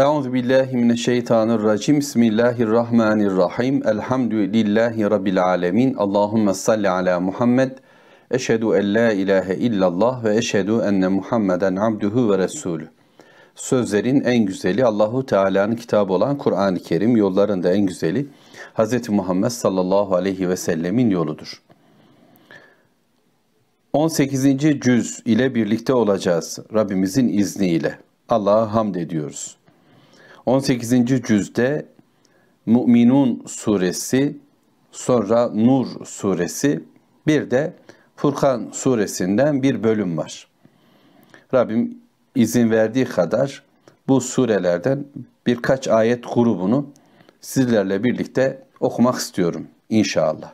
Euzu billahi mineşşeytanirracim. Bismillahirrahmanirrahim. Elhamdülillahi rabbil alamin. Allahumme salli ala Muhammed. Eşhedü en la ilahe illallah ve eşhedü enne Muhammeden abduhu ve resulü. Sözlerin en güzeli Allahu Teala'nın kitabı olan Kur'an-ı Kerim, yollarında en güzeli Hz. Muhammed sallallahu aleyhi ve sellemin yoludur. 18. cüz ile birlikte olacağız Rabbimizin izniyle. Allah'a hamd ediyoruz. 18. cüzde Muminun suresi, sonra Nur suresi, bir de Furkan suresinden bir bölüm var. Rabbim izin verdiği kadar bu surelerden birkaç ayet grubunu sizlerle birlikte okumak istiyorum inşallah.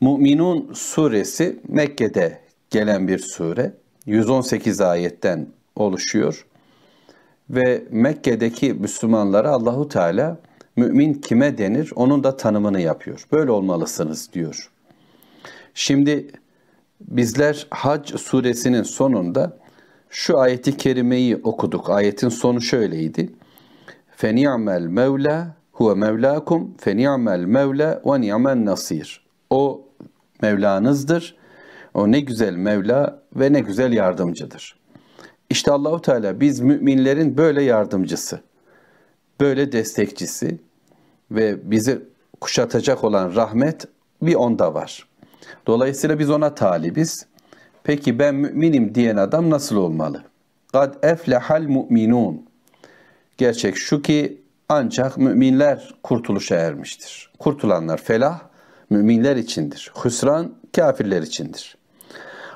Muminun suresi Mekke'de gelen bir sure. 118 ayetten oluşuyor ve Mekke'deki Müslümanlara Allahu Teala mümin kime denir onun da tanımını yapıyor. Böyle olmalısınız diyor. Şimdi bizler Hac suresinin sonunda şu ayeti kerimeyi okuduk. Ayetin sonu şöyleydi. Feni'mel mevla huve mevlakum feni'mel mevla ve ni'men nasir. O Mevla'nızdır. O ne güzel Mevla ve ne güzel yardımcıdır. İşte Allahu Teala biz müminlerin böyle yardımcısı, böyle destekçisi ve bizi kuşatacak olan rahmet bir onda var. Dolayısıyla biz ona talibiz. Peki ben müminim diyen adam nasıl olmalı? Kad eflehal müminun. Gerçek şu ki ancak müminler kurtuluşa ermiştir. Kurtulanlar felah müminler içindir. Hüsran kafirler içindir.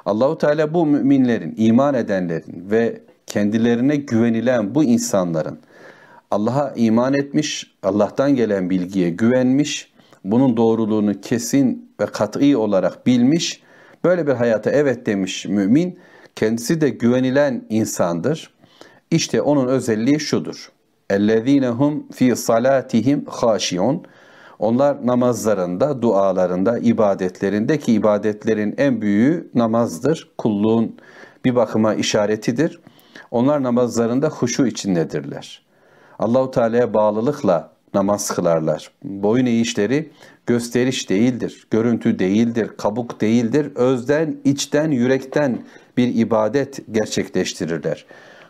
Allahu Teala bu müminlerin, iman edenlerin ve kendilerine güvenilen bu insanların Allah'a iman etmiş, Allah'tan gelen bilgiye güvenmiş, bunun doğruluğunu kesin ve kat'i olarak bilmiş, böyle bir hayata evet demiş mümin, kendisi de güvenilen insandır. İşte onun özelliği şudur. اَلَّذ۪ينَ هُمْ fi salatihim خَاشِعُونَ onlar namazlarında, dualarında, ibadetlerinde ki ibadetlerin en büyüğü namazdır. Kulluğun bir bakıma işaretidir. Onlar namazlarında huşu içindedirler. Allahu Teala'ya bağlılıkla namaz kılarlar. Boyun eğişleri gösteriş değildir, görüntü değildir, kabuk değildir. Özden, içten, yürekten bir ibadet gerçekleştirirler.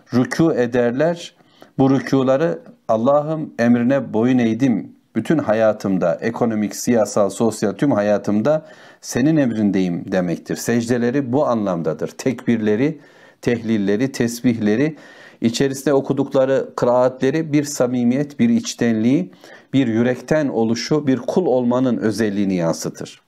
Rükû ederler. Bu rükûları Allah'ım emrine boyun eğdim bütün hayatımda, ekonomik, siyasal, sosyal tüm hayatımda senin emrindeyim demektir. Secdeleri bu anlamdadır. Tekbirleri, tehlilleri, tesbihleri, içerisinde okudukları kıraatleri bir samimiyet, bir içtenliği, bir yürekten oluşu, bir kul olmanın özelliğini yansıtır.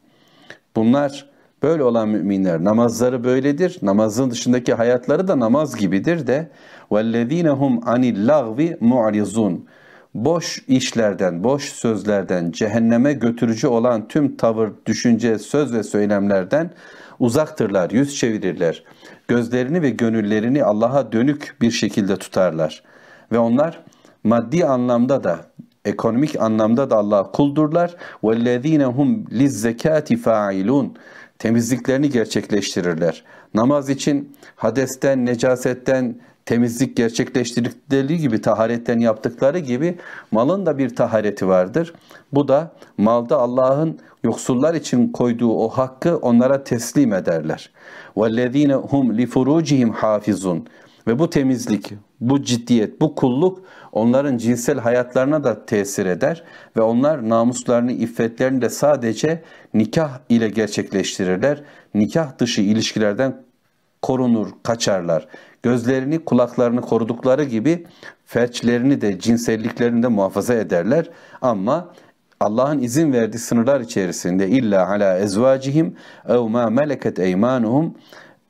Bunlar böyle olan müminler namazları böyledir. Namazın dışındaki hayatları da namaz gibidir de vellezînehum anil lagvi mu'rizun boş işlerden, boş sözlerden, cehenneme götürücü olan tüm tavır, düşünce, söz ve söylemlerden uzaktırlar, yüz çevirirler. Gözlerini ve gönüllerini Allah'a dönük bir şekilde tutarlar. Ve onlar maddi anlamda da, ekonomik anlamda da Allah'a kuldurlar. وَالَّذ۪ينَ هُمْ لِلزَّكَاتِ فَاِلُونَ Temizliklerini gerçekleştirirler. Namaz için hadesten, necasetten, temizlik gerçekleştirdikleri gibi taharetten yaptıkları gibi malın da bir tahareti vardır. Bu da malda Allah'ın yoksullar için koyduğu o hakkı onlara teslim ederler. وَالَّذ۪ينَ هُمْ لِفُرُوجِهِمْ hafizun Ve bu temizlik, bu ciddiyet, bu kulluk onların cinsel hayatlarına da tesir eder ve onlar namuslarını, iffetlerini de sadece nikah ile gerçekleştirirler. Nikah dışı ilişkilerden korunur, kaçarlar. Gözlerini, kulaklarını korudukları gibi ferçlerini de, cinselliklerini de muhafaza ederler. Ama Allah'ın izin verdiği sınırlar içerisinde illa ala ezvacihim ev ma meleket eymanuhum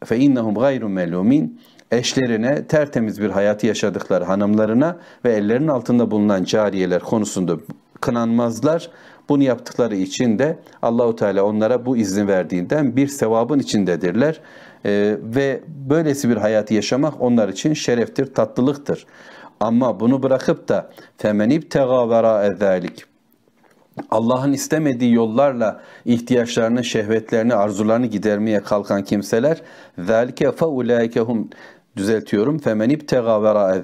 fe innehum gayrun melumin eşlerine tertemiz bir hayatı yaşadıkları hanımlarına ve ellerinin altında bulunan cariyeler konusunda kınanmazlar. Bunu yaptıkları için de Allahu Teala onlara bu izin verdiğinden bir sevabın içindedirler. Ee, ve böylesi bir hayatı yaşamak onlar için şereftir, tatlılıktır. Ama bunu bırakıp da femen ibtega vera Allah'ın istemediği yollarla ihtiyaçlarını, şehvetlerini, arzularını gidermeye kalkan kimseler zelike fe ulaikehum düzeltiyorum femen ibtega vera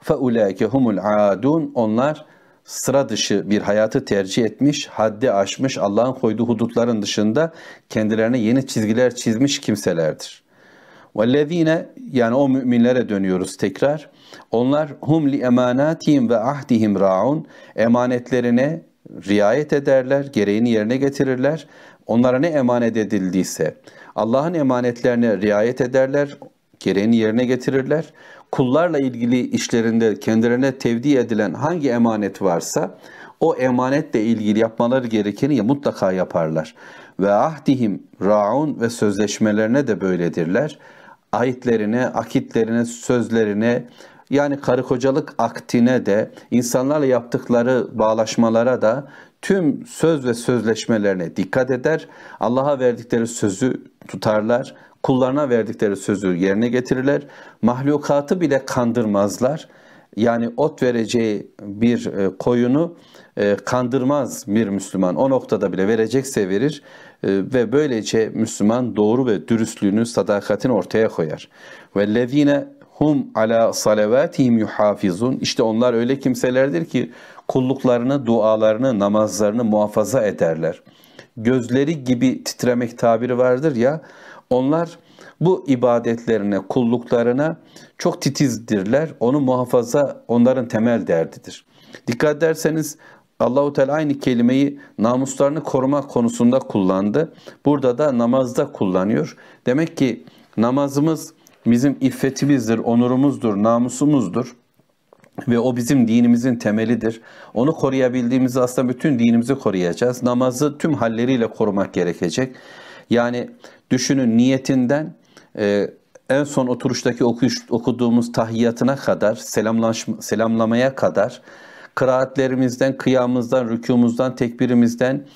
fa fe adun onlar sıra dışı bir hayatı tercih etmiş, haddi aşmış, Allah'ın koyduğu hudutların dışında kendilerine yeni çizgiler çizmiş kimselerdir. Vellezine yani o müminlere dönüyoruz tekrar. Onlar hum li emanatihim ve ahdihim raun emanetlerine riayet ederler, gereğini yerine getirirler. Onlara ne emanet edildiyse Allah'ın emanetlerine riayet ederler, gereğini yerine getirirler kullarla ilgili işlerinde kendilerine tevdi edilen hangi emanet varsa o emanetle ilgili yapmaları gerekeni ya mutlaka yaparlar. Ve ahdihim raun ve sözleşmelerine de böyledirler. Ahitlerine, akitlerine, sözlerine yani karı kocalık aktine de insanlarla yaptıkları bağlaşmalara da tüm söz ve sözleşmelerine dikkat eder. Allah'a verdikleri sözü tutarlar kullarına verdikleri sözü yerine getirirler. Mahlukatı bile kandırmazlar. Yani ot vereceği bir e, koyunu e, kandırmaz bir Müslüman. O noktada bile verecekse verir e, ve böylece Müslüman doğru ve dürüstlüğünü, sadakatini ortaya koyar. Ve Vellezine hum ala salavatihim yuhafizun. İşte onlar öyle kimselerdir ki kulluklarını, dualarını, namazlarını muhafaza ederler. Gözleri gibi titremek tabiri vardır ya. Onlar bu ibadetlerine, kulluklarına çok titizdirler. Onu muhafaza onların temel derdidir. Dikkat ederseniz Allahu Teala aynı kelimeyi namuslarını koruma konusunda kullandı. Burada da namazda kullanıyor. Demek ki namazımız bizim iffetimizdir, onurumuzdur, namusumuzdur ve o bizim dinimizin temelidir. Onu koruyabildiğimiz aslında bütün dinimizi koruyacağız. Namazı tüm halleriyle korumak gerekecek. Yani düşünün niyetinden e, en son oturuştaki okuyuş, okuduğumuz tahiyyatına kadar, selamlaşma, selamlamaya kadar, kıraatlerimizden, kıyamızdan, rükûmuzdan, tekbirimizden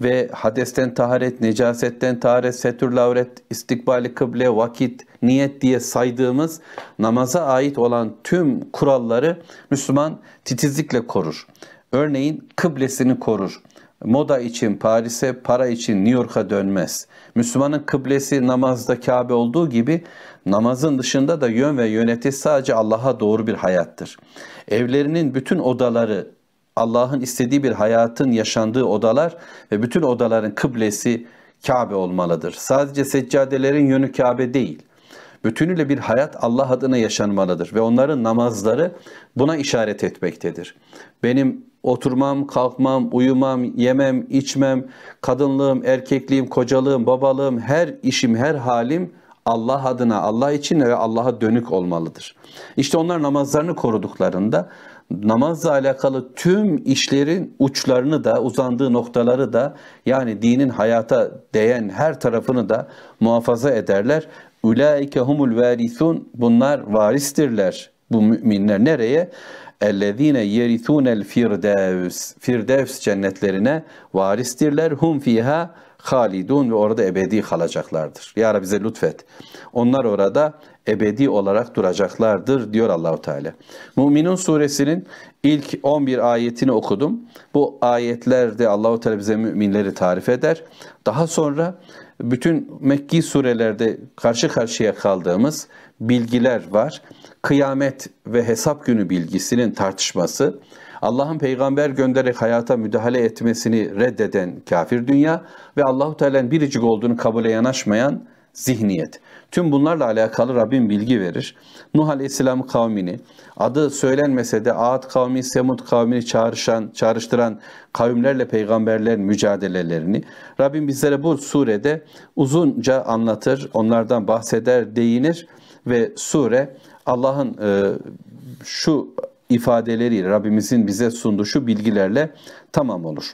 ve hadesten taharet, necasetten taharet, setür lavret, istikbali kıble, vakit, niyet diye saydığımız namaza ait olan tüm kuralları Müslüman titizlikle korur. Örneğin kıblesini korur moda için Paris'e, para için New York'a dönmez. Müslümanın kıblesi namazda Kabe olduğu gibi namazın dışında da yön ve yöneti sadece Allah'a doğru bir hayattır. Evlerinin bütün odaları Allah'ın istediği bir hayatın yaşandığı odalar ve bütün odaların kıblesi Kabe olmalıdır. Sadece seccadelerin yönü Kabe değil. Bütünüyle bir hayat Allah adına yaşanmalıdır ve onların namazları buna işaret etmektedir. Benim oturmam, kalkmam, uyumam, yemem, içmem, kadınlığım, erkekliğim, kocalığım, babalığım, her işim, her halim Allah adına, Allah için ve Allah'a dönük olmalıdır. İşte onlar namazlarını koruduklarında namazla alakalı tüm işlerin uçlarını da uzandığı noktaları da yani dinin hayata değen her tarafını da muhafaza ederler Ulaike humul varisun. Bunlar varistirler. Bu müminler nereye? Ellezine el firdevs. Firdevs cennetlerine varistirler. Hum fiha halidun ve orada ebedi kalacaklardır. Ya Rabbi bize lütfet. Onlar orada ebedi olarak duracaklardır diyor Allahu Teala. Müminun suresinin ilk 11 ayetini okudum. Bu ayetlerde Allahu Teala bize müminleri tarif eder. Daha sonra bütün Mekki surelerde karşı karşıya kaldığımız bilgiler var. Kıyamet ve hesap günü bilgisinin tartışması, Allah'ın peygamber göndererek hayata müdahale etmesini reddeden kafir dünya ve Allahu Teala'nın biricik olduğunu kabule yanaşmayan zihniyet. Tüm bunlarla alakalı Rabbim bilgi verir. Nuh Aleyhisselam kavmini, adı söylenmese de Ağat kavmi, Semud kavmini çağrışan, çağrıştıran kavimlerle peygamberlerin mücadelelerini Rabbim bizlere bu surede uzunca anlatır, onlardan bahseder, değinir ve sure Allah'ın e, şu ifadeleriyle Rabbimizin bize sunduğu şu bilgilerle tamam olur.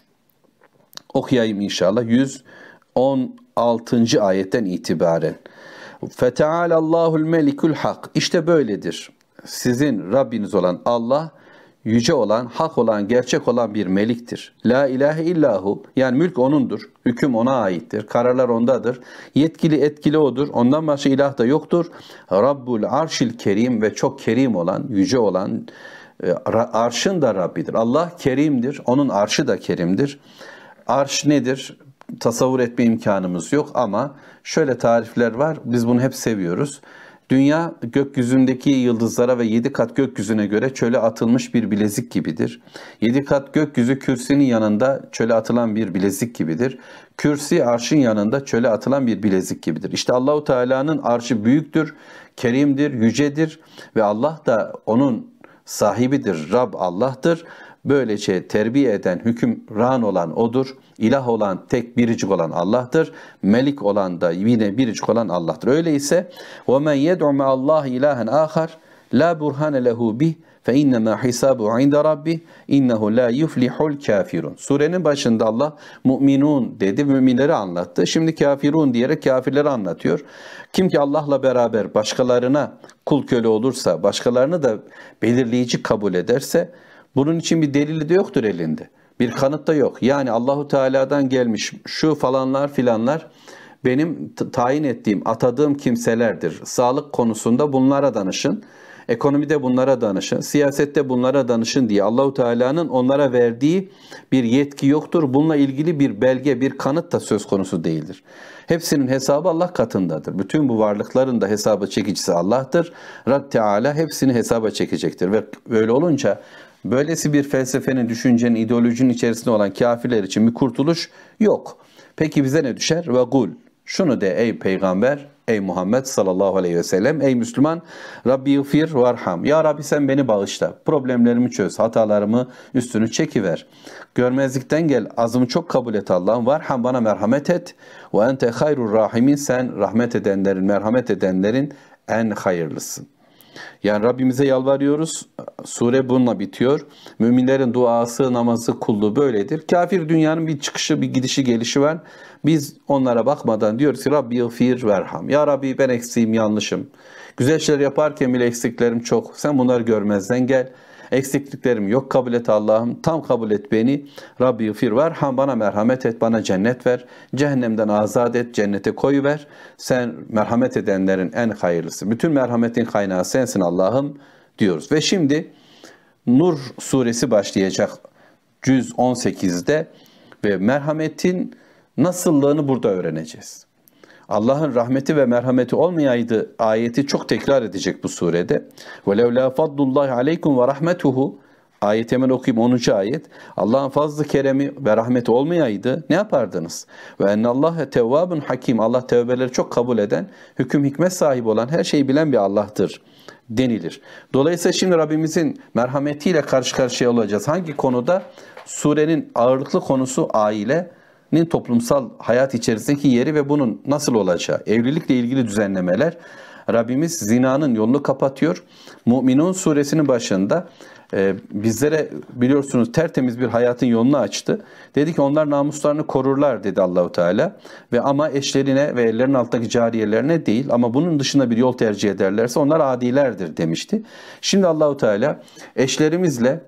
Okuyayım inşallah 116. ayetten itibaren. Feteala Allahul Melikul Hak. İşte böyledir. Sizin Rabbiniz olan Allah yüce olan, hak olan, gerçek olan bir meliktir. La ilahe illahu. Yani mülk onundur. Hüküm ona aittir. Kararlar ondadır. Yetkili etkili odur. Ondan başka ilah da yoktur. Rabbul arşil kerim ve çok kerim olan, yüce olan e, arşın da Rabbidir. Allah kerimdir. Onun arşı da kerimdir. Arş nedir? tasavvur etme imkanımız yok ama şöyle tarifler var. Biz bunu hep seviyoruz. Dünya gökyüzündeki yıldızlara ve yedi kat gökyüzüne göre çöle atılmış bir bilezik gibidir. Yedi kat gökyüzü kürsinin yanında çöle atılan bir bilezik gibidir. Kürsi arşın yanında çöle atılan bir bilezik gibidir. İşte Allahu Teala'nın arşı büyüktür, kerimdir, yücedir ve Allah da onun sahibidir. Rab Allah'tır. Böylece terbiye eden, hükümran olan odur. İlah olan tek biricik olan Allah'tır. Melik olan da yine biricik olan Allah'tır. Öyleyse وَمَنْ يَدْعُ مَا اللّٰهِ اِلَٰهًا آخَرٍ لَا بُرْهَانَ لَهُ بِهِ فَاِنَّمَا حِسَابُ عِنْدَ رَبِّهِ اِنَّهُ لَا يُفْلِحُ الْكَافِرُونَ Surenin başında Allah müminun dedi, müminleri anlattı. Şimdi kafirun diyerek kafirleri anlatıyor. Kim ki Allah'la beraber başkalarına kul köle olursa, başkalarını da belirleyici kabul ederse bunun için bir delili de yoktur elinde. Bir kanıt da yok. Yani Allahu Teala'dan gelmiş şu falanlar filanlar benim tayin ettiğim, atadığım kimselerdir. Sağlık konusunda bunlara danışın. Ekonomide bunlara danışın, siyasette bunlara danışın diye Allahu Teala'nın onlara verdiği bir yetki yoktur. Bununla ilgili bir belge, bir kanıt da söz konusu değildir. Hepsinin hesabı Allah katındadır. Bütün bu varlıkların da hesabı çekicisi Allah'tır. Rab Teala hepsini hesaba çekecektir ve böyle olunca Böylesi bir felsefenin, düşüncenin, ideolojinin içerisinde olan kafirler için bir kurtuluş yok. Peki bize ne düşer? Ve gul. Şunu de ey peygamber, ey Muhammed sallallahu aleyhi ve sellem, ey Müslüman, Rabbi yufir varham. Ya Rabbi sen beni bağışla, problemlerimi çöz, hatalarımı üstünü çekiver. Görmezlikten gel, azımı çok kabul et Allah'ım. Varham bana merhamet et. Ve ente hayrur rahimin, sen rahmet edenlerin, merhamet edenlerin en hayırlısın.'' Yani Rabbimize yalvarıyoruz. Sure bununla bitiyor. Müminlerin duası, namazı, kulluğu böyledir. Kafir dünyanın bir çıkışı, bir gidişi, gelişi var. Biz onlara bakmadan diyoruz ki Rabbi yıfir verham. Ya Rabbi ben eksiğim, yanlışım. Güzel şeyler yaparken bile eksiklerim çok. Sen bunları görmezden gel.'' Eksikliklerim yok kabul et Allah'ım. Tam kabul et beni. Rabbi gıfir ver. Ham bana merhamet et. Bana cennet ver. Cehennemden azat et. Cennete koyu ver. Sen merhamet edenlerin en hayırlısı. Bütün merhametin kaynağı sensin Allah'ım diyoruz. Ve şimdi Nur suresi başlayacak. Cüz 18'de ve merhametin nasıllığını burada öğreneceğiz. Allah'ın rahmeti ve merhameti olmayaydı ayeti çok tekrar edecek bu surede. وَلَوْ لَا فَضْلُ اللّٰهِ عَلَيْكُمْ وَرَحْمَتُهُ Ayet hemen okuyayım 10. ayet. Allah'ın fazlı keremi ve rahmeti olmayaydı ne yapardınız? Ve Allah tevvâbun hakim. Allah tevbeleri çok kabul eden, hüküm hikmet sahibi olan, her şeyi bilen bir Allah'tır denilir. Dolayısıyla şimdi Rabbimizin merhametiyle karşı karşıya olacağız. Hangi konuda? Surenin ağırlıklı konusu aile, evliliğin toplumsal hayat içerisindeki yeri ve bunun nasıl olacağı, evlilikle ilgili düzenlemeler Rabbimiz zinanın yolunu kapatıyor. Müminun suresinin başında e, bizlere biliyorsunuz tertemiz bir hayatın yolunu açtı. Dedi ki onlar namuslarını korurlar dedi Allahu Teala. Ve ama eşlerine ve ellerinin altındaki cariyelerine değil ama bunun dışında bir yol tercih ederlerse onlar adilerdir demişti. Şimdi Allahu Teala eşlerimizle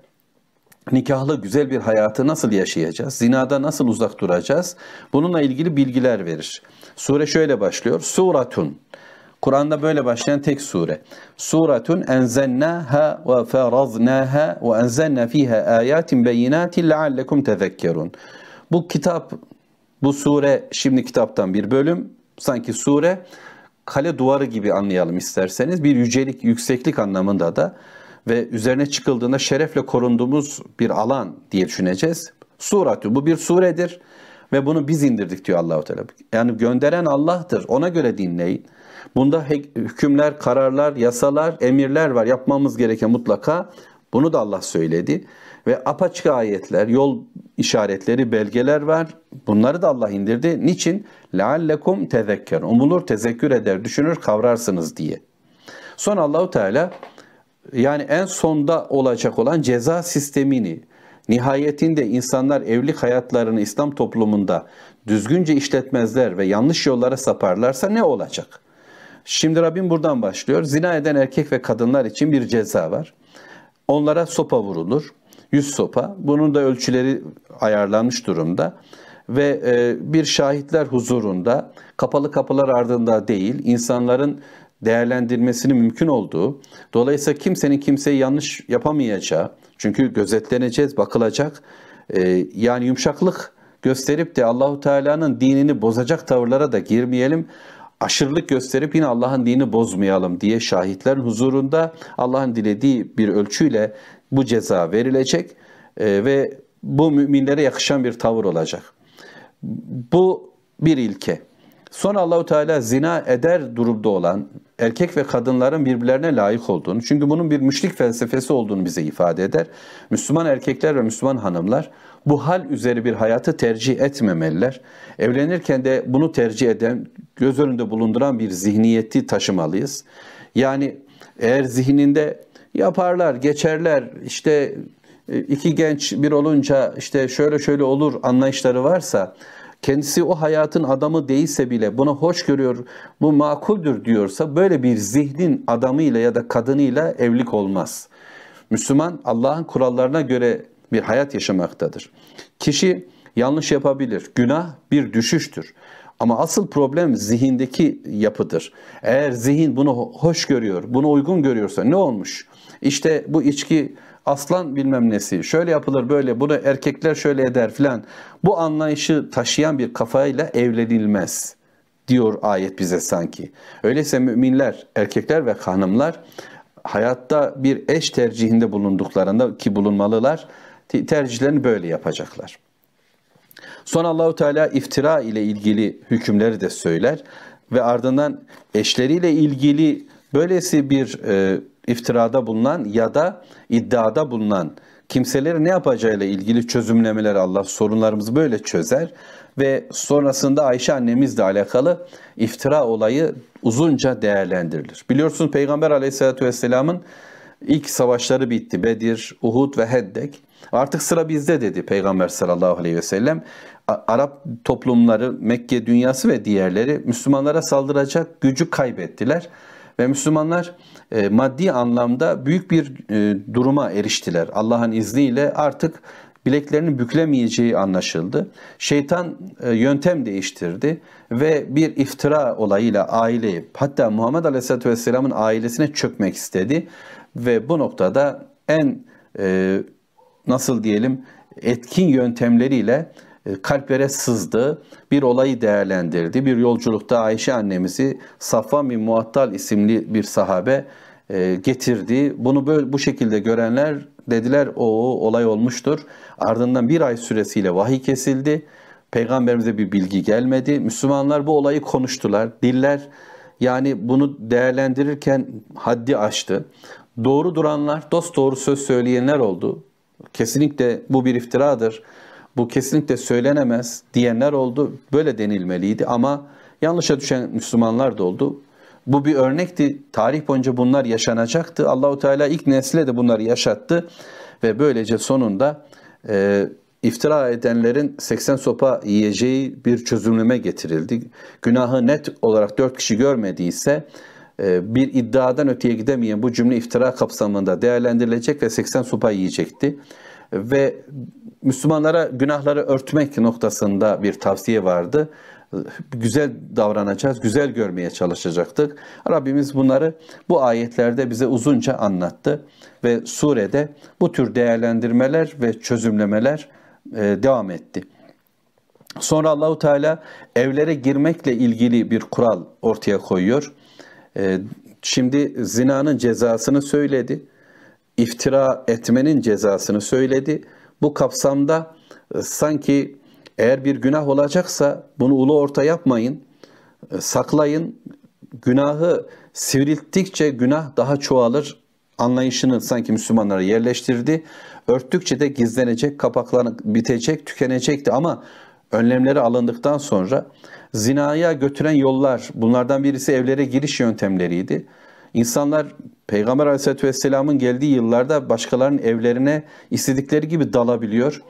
nikahlı güzel bir hayatı nasıl yaşayacağız? Zinada nasıl uzak duracağız? Bununla ilgili bilgiler verir. Sure şöyle başlıyor. Suratun. Kur'an'da böyle başlayan tek sure. Suratun enzennaha ve feraznaha ve enzenna fiha ayatin beyinatin leallekum tezekkerun. Bu kitap, bu sure şimdi kitaptan bir bölüm. Sanki sure kale duvarı gibi anlayalım isterseniz. Bir yücelik, yükseklik anlamında da ve üzerine çıkıldığında şerefle korunduğumuz bir alan diye düşüneceğiz. Suratü bu bir suredir ve bunu biz indirdik diyor Allahu Teala. Yani gönderen Allah'tır. Ona göre dinleyin. Bunda hükümler, kararlar, yasalar, emirler var. Yapmamız gereken mutlaka bunu da Allah söyledi. Ve apaçık ayetler, yol işaretleri, belgeler var. Bunları da Allah indirdi. Niçin? لَعَلَّكُمْ تَذَكَّرُ Umulur, tezekkür eder, düşünür, kavrarsınız diye. Son Allahu Teala yani en sonda olacak olan ceza sistemini, nihayetinde insanlar evlilik hayatlarını İslam toplumunda düzgünce işletmezler ve yanlış yollara saparlarsa ne olacak? Şimdi Rabbim buradan başlıyor. Zina eden erkek ve kadınlar için bir ceza var. Onlara sopa vurulur. Yüz sopa. Bunun da ölçüleri ayarlanmış durumda. Ve e, bir şahitler huzurunda, kapalı kapılar ardında değil, insanların değerlendirmesini mümkün olduğu, dolayısıyla kimsenin kimseyi yanlış yapamayacağı, çünkü gözetleneceğiz, bakılacak, e, yani yumuşaklık gösterip de Allahu Teala'nın dinini bozacak tavırlara da girmeyelim. Aşırılık gösterip yine Allah'ın dini bozmayalım diye şahitlerin huzurunda Allah'ın dilediği bir ölçüyle bu ceza verilecek e, ve bu müminlere yakışan bir tavır olacak. Bu bir ilke. Sonra Allahu Teala zina eder durumda olan erkek ve kadınların birbirlerine layık olduğunu, çünkü bunun bir müşrik felsefesi olduğunu bize ifade eder. Müslüman erkekler ve Müslüman hanımlar bu hal üzeri bir hayatı tercih etmemeliler. Evlenirken de bunu tercih eden, göz önünde bulunduran bir zihniyeti taşımalıyız. Yani eğer zihninde yaparlar, geçerler, işte e, iki genç bir olunca işte şöyle şöyle olur anlayışları varsa kendisi o hayatın adamı değilse bile buna hoş görüyor, bu makuldür diyorsa böyle bir zihnin adamıyla ya da kadınıyla evlilik olmaz. Müslüman Allah'ın kurallarına göre bir hayat yaşamaktadır. Kişi yanlış yapabilir. Günah bir düşüştür. Ama asıl problem zihindeki yapıdır. Eğer zihin bunu hoş görüyor, bunu uygun görüyorsa ne olmuş? İşte bu içki aslan bilmem nesi, şöyle yapılır böyle, bunu erkekler şöyle eder filan. Bu anlayışı taşıyan bir kafayla evlenilmez diyor ayet bize sanki. Öyleyse müminler, erkekler ve hanımlar hayatta bir eş tercihinde bulunduklarında ki bulunmalılar, tercihlerini böyle yapacaklar. Son Allahu Teala iftira ile ilgili hükümleri de söyler ve ardından eşleriyle ilgili böylesi bir e, iftirada bulunan ya da iddiada bulunan kimseleri ne yapacağıyla ilgili çözümlemeler Allah sorunlarımızı böyle çözer ve sonrasında Ayşe annemizle alakalı iftira olayı uzunca değerlendirilir. Biliyorsunuz Peygamber aleyhissalatü vesselamın ilk savaşları bitti. Bedir, Uhud ve Heddek. Artık sıra bizde dedi Peygamber sallallahu aleyhi ve sellem. Arap toplumları, Mekke dünyası ve diğerleri Müslümanlara saldıracak gücü kaybettiler. Ve Müslümanlar e, maddi anlamda büyük bir e, duruma eriştiler. Allah'ın izniyle artık bileklerini büklemeyeceği anlaşıldı. Şeytan e, yöntem değiştirdi ve bir iftira olayıyla aileyi hatta Muhammed Aleyhisselatü Vesselam'ın ailesine çökmek istedi. Ve bu noktada en e, nasıl diyelim etkin yöntemleriyle e, kalplere sızdı, bir olayı değerlendirdi. Bir yolculukta Ayşe annemizi Safvan bin Muattal isimli bir sahabe e, getirdi. Bunu böyle bu şekilde görenler dediler o olay olmuştur. Ardından bir ay süresiyle vahiy kesildi. Peygamberimize bir bilgi gelmedi. Müslümanlar bu olayı konuştular. Diller yani bunu değerlendirirken haddi aştı. Doğru duranlar, dost doğru söz söyleyenler oldu. Kesinlikle bu bir iftiradır bu kesinlikle söylenemez diyenler oldu. Böyle denilmeliydi ama yanlışa düşen Müslümanlar da oldu. Bu bir örnekti. Tarih boyunca bunlar yaşanacaktı. Allahu Teala ilk nesle de bunları yaşattı ve böylece sonunda e, iftira edenlerin 80 sopa yiyeceği bir çözümleme getirildi. Günahı net olarak 4 kişi görmediyse e, bir iddiadan öteye gidemeyen bu cümle iftira kapsamında değerlendirilecek ve 80 sopa yiyecekti ve Müslümanlara günahları örtmek noktasında bir tavsiye vardı. Güzel davranacağız, güzel görmeye çalışacaktık. Rabbimiz bunları bu ayetlerde bize uzunca anlattı ve surede bu tür değerlendirmeler ve çözümlemeler e, devam etti. Sonra Allahu Teala evlere girmekle ilgili bir kural ortaya koyuyor. E, şimdi zinanın cezasını söyledi iftira etmenin cezasını söyledi. Bu kapsamda e, sanki eğer bir günah olacaksa bunu ulu orta yapmayın, e, saklayın. Günahı sivrilttikçe günah daha çoğalır anlayışını sanki Müslümanlara yerleştirdi. Örttükçe de gizlenecek, kapaklanıp bitecek, tükenecekti ama önlemleri alındıktan sonra zinaya götüren yollar bunlardan birisi evlere giriş yöntemleriydi. İnsanlar Peygamber Aleyhisselatü Vesselam'ın geldiği yıllarda başkalarının evlerine istedikleri gibi dalabiliyor.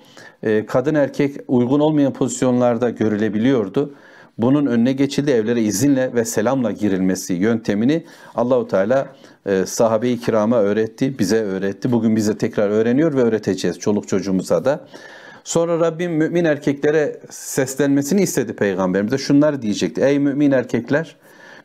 Ee, kadın erkek uygun olmayan pozisyonlarda görülebiliyordu. Bunun önüne geçildi evlere izinle ve selamla girilmesi yöntemini Allahu Teala e, sahabe-i kirama öğretti, bize öğretti. Bugün bize tekrar öğreniyor ve öğreteceğiz çoluk çocuğumuza da. Sonra Rabbim mümin erkeklere seslenmesini istedi peygamberimize. Şunlar diyecekti. Ey mümin erkekler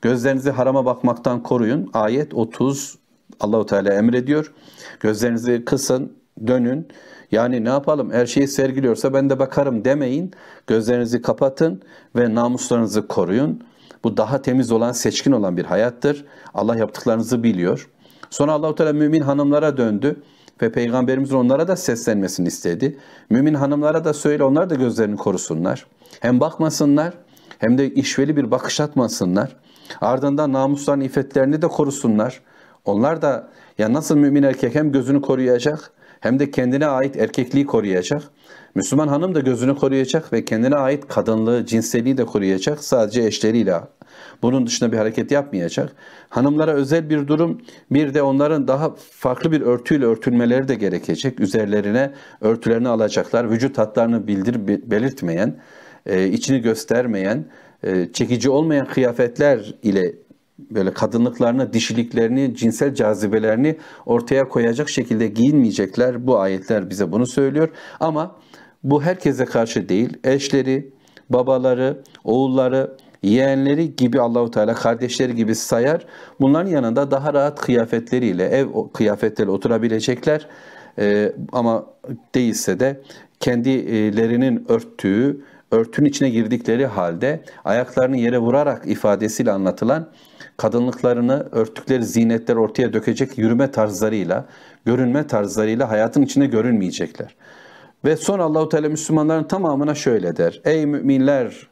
Gözlerinizi harama bakmaktan koruyun. Ayet 30 Allahu Teala emrediyor. Gözlerinizi kısın, dönün. Yani ne yapalım? Her şeyi sergiliyorsa ben de bakarım demeyin. Gözlerinizi kapatın ve namuslarınızı koruyun. Bu daha temiz olan, seçkin olan bir hayattır. Allah yaptıklarınızı biliyor. Sonra Allahu Teala mümin hanımlara döndü ve Peygamberimiz onlara da seslenmesini istedi. Mümin hanımlara da söyle onlar da gözlerini korusunlar. Hem bakmasınlar hem de işveli bir bakış atmasınlar. Ardından namuslarını, iffetlerini de korusunlar. Onlar da ya nasıl mümin erkek hem gözünü koruyacak hem de kendine ait erkekliği koruyacak. Müslüman hanım da gözünü koruyacak ve kendine ait kadınlığı, cinselliği de koruyacak sadece eşleriyle. Bunun dışında bir hareket yapmayacak. Hanımlara özel bir durum, bir de onların daha farklı bir örtüyle örtülmeleri de gerekecek. Üzerlerine örtülerini alacaklar, vücut hatlarını bildir belirtmeyen, e, içini göstermeyen, e, çekici olmayan kıyafetler ile böyle kadınlıklarını, dişiliklerini, cinsel cazibelerini ortaya koyacak şekilde giyinmeyecekler. Bu ayetler bize bunu söylüyor. Ama bu herkese karşı değil. Eşleri, babaları, oğulları, yeğenleri gibi Allahu Teala kardeşleri gibi sayar. Bunların yanında daha rahat kıyafetleriyle, ev kıyafetleriyle oturabilecekler. Ee, ama değilse de kendilerinin örttüğü örtünün içine girdikleri halde ayaklarını yere vurarak ifadesiyle anlatılan kadınlıklarını örttükleri zinetler ortaya dökecek yürüme tarzlarıyla, görünme tarzlarıyla hayatın içinde görünmeyecekler. Ve son Allahu Teala Müslümanların tamamına şöyle der. Ey müminler,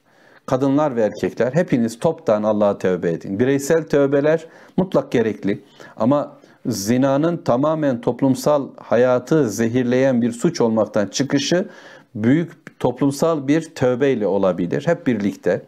kadınlar ve erkekler hepiniz toptan Allah'a tövbe edin. Bireysel tövbeler mutlak gerekli ama zinanın tamamen toplumsal hayatı zehirleyen bir suç olmaktan çıkışı büyük toplumsal bir tövbeyle olabilir. Hep birlikte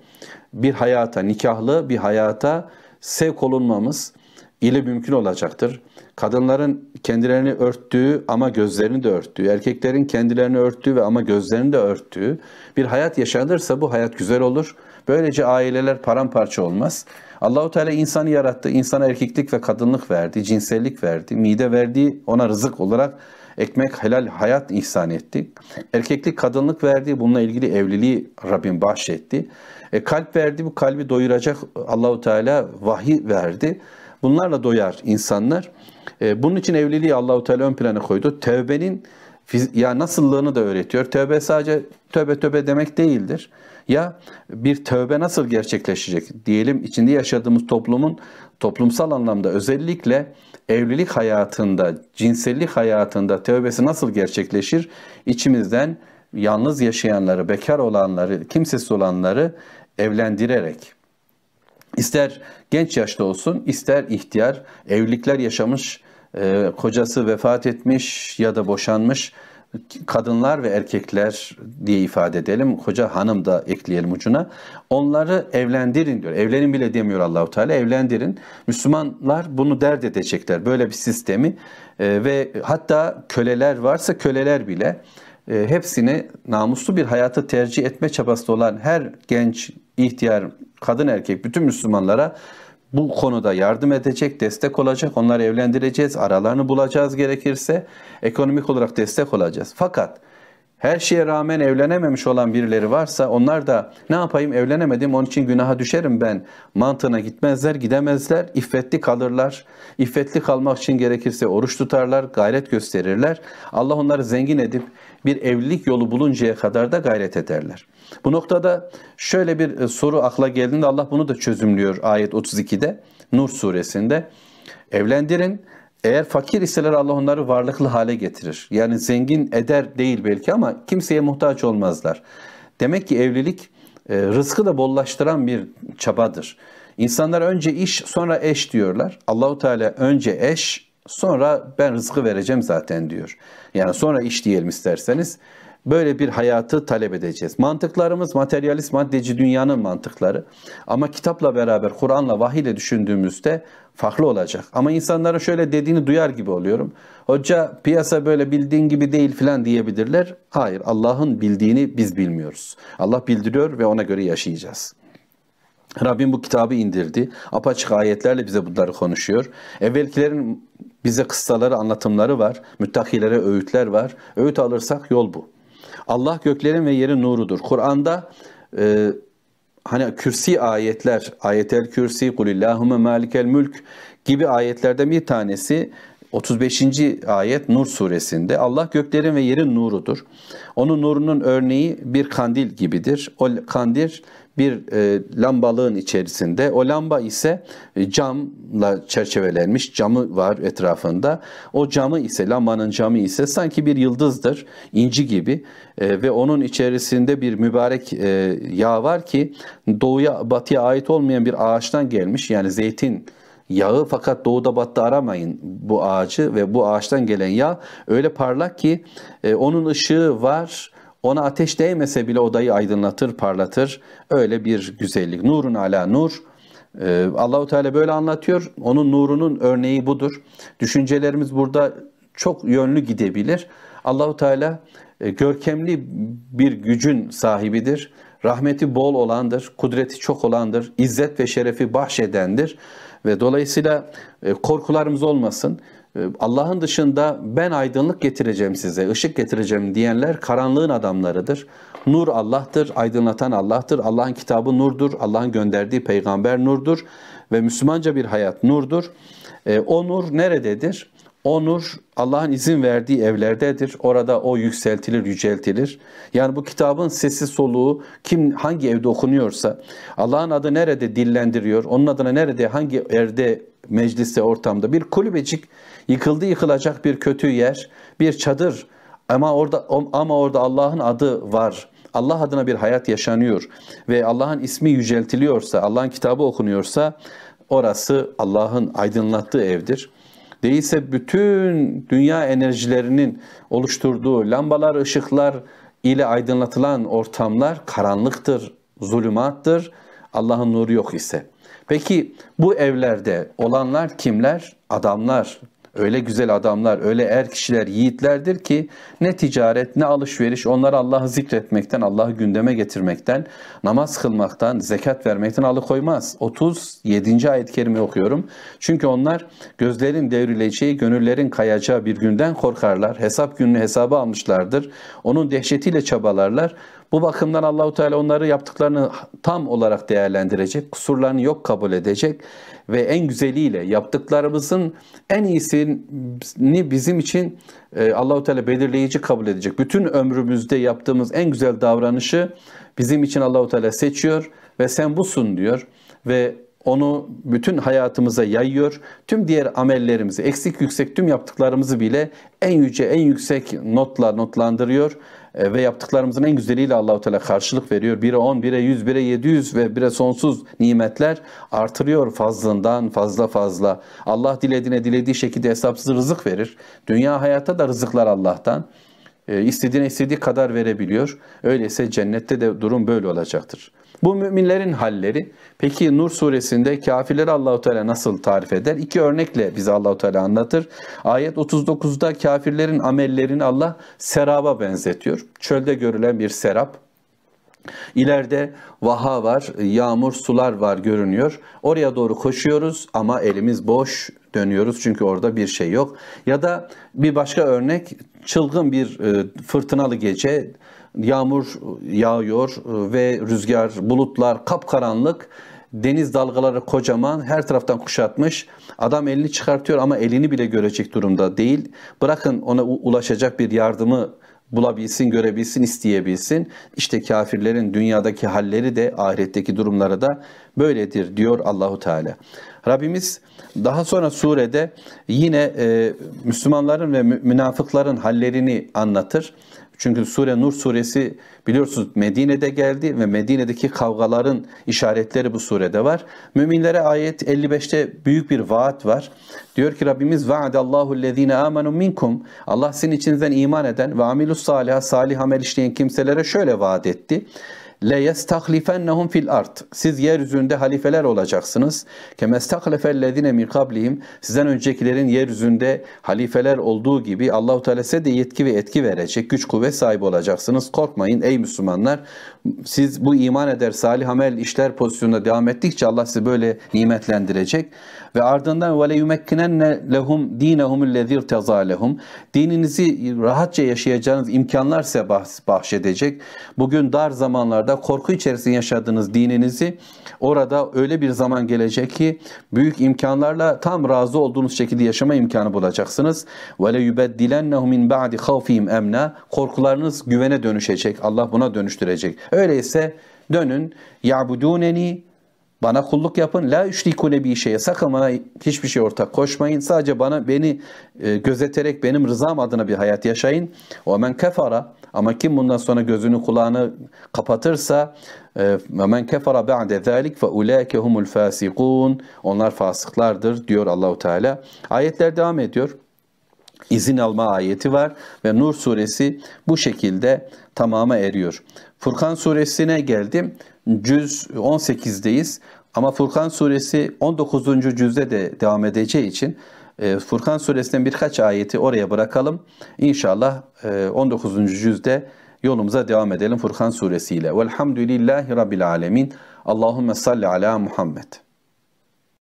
bir hayata, nikahlı bir hayata sevk olunmamız ile mümkün olacaktır. Kadınların kendilerini örttüğü ama gözlerini de örttüğü, erkeklerin kendilerini örttüğü ve ama gözlerini de örttüğü bir hayat yaşanırsa bu hayat güzel olur. Böylece aileler paramparça olmaz. Allahu Teala insanı yarattı. insana erkeklik ve kadınlık verdi, cinsellik verdi. Mide verdiği ona rızık olarak ekmek helal hayat ihsan etti. Erkeklik kadınlık verdi, bununla ilgili evliliği Rabbim bahşetti. E, kalp verdi, bu kalbi doyuracak Allahu Teala vahiy verdi. Bunlarla doyar insanlar. E, bunun için evliliği Allahu Teala ön plana koydu. Tevbenin ya nasıllığını da öğretiyor. Tövbe sadece tövbe tövbe demek değildir. Ya bir tövbe nasıl gerçekleşecek? Diyelim içinde yaşadığımız toplumun toplumsal anlamda özellikle evlilik hayatında, cinsellik hayatında tövbesi nasıl gerçekleşir? İçimizden yalnız yaşayanları, bekar olanları, kimsesiz olanları evlendirerek. ister genç yaşta olsun, ister ihtiyar, evlilikler yaşamış, e, kocası vefat etmiş ya da boşanmış kadınlar ve erkekler diye ifade edelim. Koca hanım da ekleyelim ucuna. Onları evlendirin diyor. Evlenin bile demiyor Allahu Teala. Evlendirin. Müslümanlar bunu dert edecekler. Böyle bir sistemi ee, ve hatta köleler varsa köleler bile e, hepsini namuslu bir hayatı tercih etme çabası olan her genç, ihtiyar, kadın erkek bütün Müslümanlara bu konuda yardım edecek, destek olacak. Onları evlendireceğiz, aralarını bulacağız gerekirse. Ekonomik olarak destek olacağız. Fakat her şeye rağmen evlenememiş olan birileri varsa onlar da ne yapayım evlenemedim onun için günaha düşerim ben mantığına gitmezler gidemezler iffetli kalırlar. İffetli kalmak için gerekirse oruç tutarlar gayret gösterirler. Allah onları zengin edip bir evlilik yolu buluncaya kadar da gayret ederler. Bu noktada şöyle bir e, soru akla geldiğinde Allah bunu da çözümlüyor ayet 32'de Nur suresinde. Evlendirin eğer fakir iseler Allah onları varlıklı hale getirir. Yani zengin eder değil belki ama kimseye muhtaç olmazlar. Demek ki evlilik e, rızkı da bollaştıran bir çabadır. İnsanlar önce iş sonra eş diyorlar. Allahu Teala önce eş sonra ben rızkı vereceğim zaten diyor. Yani sonra iş diyelim isterseniz böyle bir hayatı talep edeceğiz. Mantıklarımız materyalist maddeci dünyanın mantıkları. Ama kitapla beraber Kur'an'la vahiyle düşündüğümüzde farklı olacak. Ama insanlara şöyle dediğini duyar gibi oluyorum. Hoca piyasa böyle bildiğin gibi değil filan diyebilirler. Hayır Allah'ın bildiğini biz bilmiyoruz. Allah bildiriyor ve ona göre yaşayacağız. Rabbim bu kitabı indirdi. Apaçık ayetlerle bize bunları konuşuyor. Evvelkilerin bize kıssaları, anlatımları var. Müttakilere öğütler var. Öğüt alırsak yol bu. Allah göklerin ve yerin nurudur. Kur'an'da e, hani kürsi ayetler, ayetel kürsi, kulillahümme malikel mülk gibi ayetlerden bir tanesi 35. ayet Nur suresinde Allah göklerin ve yerin nurudur. Onun nurunun örneği bir kandil gibidir. O kandil bir e, lambalığın içerisinde. O lamba ise e, camla çerçevelenmiş, camı var etrafında. O camı ise, lambanın camı ise sanki bir yıldızdır, inci gibi e, ve onun içerisinde bir mübarek e, yağ var ki doğuya, batıya ait olmayan bir ağaçtan gelmiş. Yani zeytin yağı fakat doğuda batta aramayın bu ağacı ve bu ağaçtan gelen yağ öyle parlak ki e, onun ışığı var ona ateş değmese bile odayı aydınlatır, parlatır. Öyle bir güzellik. Nurun ala nur. Ee, Allahu Teala böyle anlatıyor. Onun nurunun örneği budur. Düşüncelerimiz burada çok yönlü gidebilir. Allahu Teala e, görkemli bir gücün sahibidir. Rahmeti bol olandır, kudreti çok olandır, izzet ve şerefi bahşedendir ve dolayısıyla e, korkularımız olmasın. Ee, Allah'ın dışında ben aydınlık getireceğim size, ışık getireceğim diyenler karanlığın adamlarıdır. Nur Allah'tır, aydınlatan Allah'tır. Allah'ın kitabı nurdur, Allah'ın gönderdiği peygamber nurdur ve Müslümanca bir hayat nurdur. E, o nur nerededir? O nur Allah'ın izin verdiği evlerdedir. Orada o yükseltilir, yüceltilir. Yani bu kitabın sesi soluğu kim hangi evde okunuyorsa, Allah'ın adı nerede dillendiriyor, onun adına nerede hangi yerde mecliste, ortamda. Bir kulübecik yıkıldı yıkılacak bir kötü yer, bir çadır ama orada ama orada Allah'ın adı var. Allah adına bir hayat yaşanıyor ve Allah'ın ismi yüceltiliyorsa, Allah'ın kitabı okunuyorsa orası Allah'ın aydınlattığı evdir. Değilse bütün dünya enerjilerinin oluşturduğu lambalar, ışıklar ile aydınlatılan ortamlar karanlıktır, zulümattır. Allah'ın nuru yok ise. Peki bu evlerde olanlar kimler? Adamlar. Öyle güzel adamlar, öyle er kişiler, yiğitlerdir ki ne ticaret ne alışveriş onları Allah'ı zikretmekten, Allah'ı gündeme getirmekten, namaz kılmaktan, zekat vermekten alıkoymaz. 37. ayet-i kerime okuyorum. Çünkü onlar gözlerin devrileceği, gönüllerin kayacağı bir günden korkarlar. Hesap gününü hesaba almışlardır. Onun dehşetiyle çabalarlar. Bu bakımdan Allahu Teala onları yaptıklarını tam olarak değerlendirecek, kusurlarını yok kabul edecek ve en güzeliyle yaptıklarımızın en iyisini bizim için e, Allahu Teala belirleyici kabul edecek. Bütün ömrümüzde yaptığımız en güzel davranışı bizim için Allahu Teala seçiyor ve sen busun diyor ve onu bütün hayatımıza yayıyor. Tüm diğer amellerimizi, eksik yüksek tüm yaptıklarımızı bile en yüce, en yüksek notla notlandırıyor e, ve yaptıklarımızın en güzeliyle Allahu Teala karşılık veriyor. 1'e 10, 1'e 100, 1'e 700 ve 1'e sonsuz nimetler artırıyor fazlından fazla fazla. Allah dilediğine dilediği şekilde hesapsız rızık verir. Dünya hayata da rızıklar Allah'tan. E, istediğine istediği kadar verebiliyor. Öyleyse cennette de durum böyle olacaktır. Bu müminlerin halleri. Peki Nur suresinde kafirleri Allahu Teala nasıl tarif eder? İki örnekle bize Allahu Teala anlatır. Ayet 39'da kafirlerin amellerini Allah seraba benzetiyor. Çölde görülen bir serap İleride vaha var, yağmur, sular var görünüyor. Oraya doğru koşuyoruz ama elimiz boş dönüyoruz çünkü orada bir şey yok. Ya da bir başka örnek çılgın bir e, fırtınalı gece yağmur yağıyor e, ve rüzgar, bulutlar kapkaranlık deniz dalgaları kocaman her taraftan kuşatmış. Adam elini çıkartıyor ama elini bile görecek durumda değil. Bırakın ona ulaşacak bir yardımı bulabilsin, görebilsin, isteyebilsin. İşte kafirlerin dünyadaki halleri de ahiretteki durumları da böyledir diyor Allahu Teala. Rabbimiz daha sonra surede yine e, Müslümanların ve münafıkların hallerini anlatır. Çünkü sure Nur suresi biliyorsunuz Medine'de geldi ve Medine'deki kavgaların işaretleri bu surede var. Müminlere ayet 55'te büyük bir vaat var. Diyor ki Rabbimiz vaadallahu lezine amenu minkum. Allah sizin içinizden iman eden ve amilus saliha salih amel işleyen kimselere şöyle vaat etti le yestahlifennahum fil art. Siz yeryüzünde halifeler olacaksınız. Kemestahlefellezine min kablihim. Sizden öncekilerin yeryüzünde halifeler olduğu gibi Allahu Teala size de yetki ve etki verecek. Güç kuvvet sahibi olacaksınız. Korkmayın ey Müslümanlar siz bu iman eder, salih amel işler pozisyonunda devam ettikçe Allah sizi böyle nimetlendirecek. Ve ardından ve le yumekkinen lehum dinehum lezir tezalehum. Dininizi rahatça yaşayacağınız imkanlar size bahşedecek. Bugün dar zamanlarda korku içerisinde yaşadığınız dininizi orada öyle bir zaman gelecek ki büyük imkanlarla tam razı olduğunuz şekilde yaşama imkanı bulacaksınız. Ve le yubeddilennehum min ba'di khawfihim emna. Korkularınız güvene dönüşecek. Allah buna dönüştürecek. Öyleyse dönün ya'buduneni bana kulluk yapın. La üçlikune bir şeye. Sakın bana hiçbir şey ortak koşmayın. Sadece bana beni e, gözeterek benim rızam adına bir hayat yaşayın. O men kefara. Ama kim bundan sonra gözünü kulağını kapatırsa e, ve men kefara ba'de zalik fe ulaike humul fasikun. Onlar fasıklardır diyor Allahu Teala. Ayetler devam ediyor izin alma ayeti var ve Nur suresi bu şekilde tamama eriyor. Furkan suresine geldim. Cüz 18'deyiz. Ama Furkan suresi 19. cüzde de devam edeceği için e, Furkan suresinden birkaç ayeti oraya bırakalım. İnşallah 19. E, cüzde yolumuza devam edelim Furkan suresiyle. Velhamdülillahi Rabbil alemin. Allahümme salli ala Muhammed.